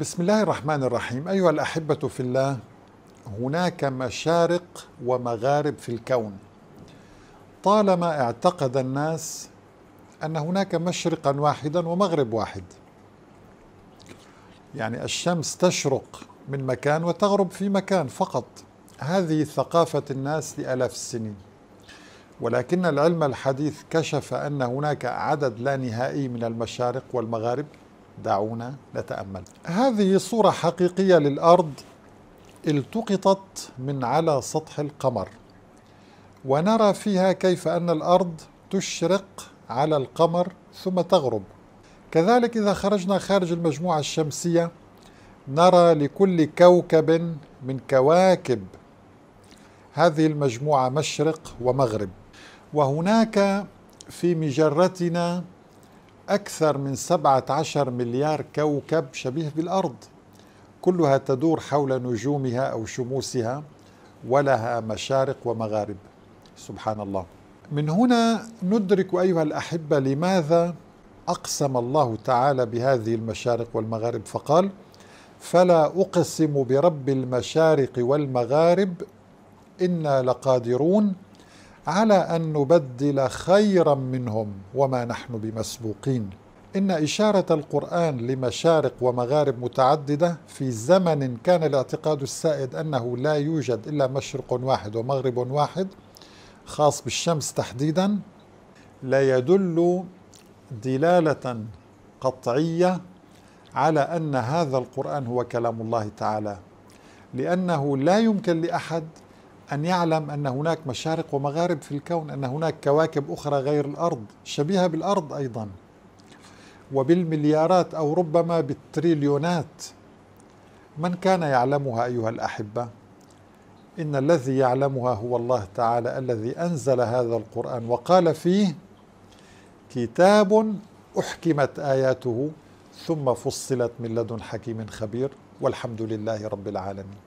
بسم الله الرحمن الرحيم أيها الأحبة في الله هناك مشارق ومغارب في الكون طالما اعتقد الناس أن هناك مشرقا واحدا ومغرب واحد يعني الشمس تشرق من مكان وتغرب في مكان فقط هذه ثقافة الناس لآلاف السنين ولكن العلم الحديث كشف أن هناك عدد لا نهائي من المشارق والمغارب دعونا نتامل هذه صوره حقيقيه للارض التقطت من على سطح القمر ونرى فيها كيف ان الارض تشرق على القمر ثم تغرب كذلك اذا خرجنا خارج المجموعه الشمسيه نرى لكل كوكب من كواكب هذه المجموعه مشرق ومغرب وهناك في مجرتنا أكثر من 17 مليار كوكب شبيه بالأرض كلها تدور حول نجومها أو شموسها ولها مشارق ومغارب سبحان الله من هنا ندرك أيها الأحبة لماذا أقسم الله تعالى بهذه المشارق والمغارب فقال فلا أقسم برب المشارق والمغارب إنا لقادرون على ان نبدل خيرا منهم وما نحن بمسبوقين ان اشاره القران لمشارق ومغارب متعدده في زمن كان الاعتقاد السائد انه لا يوجد الا مشرق واحد ومغرب واحد خاص بالشمس تحديدا لا يدل دلاله قطعيه على ان هذا القران هو كلام الله تعالى لانه لا يمكن لاحد أن يعلم أن هناك مشارق ومغارب في الكون أن هناك كواكب أخرى غير الأرض شبيهة بالأرض أيضا وبالمليارات أو ربما بالتريليونات من كان يعلمها أيها الأحبة إن الذي يعلمها هو الله تعالى الذي أنزل هذا القرآن وقال فيه كتاب أحكمت آياته ثم فصلت من لدن حكيم خبير والحمد لله رب العالمين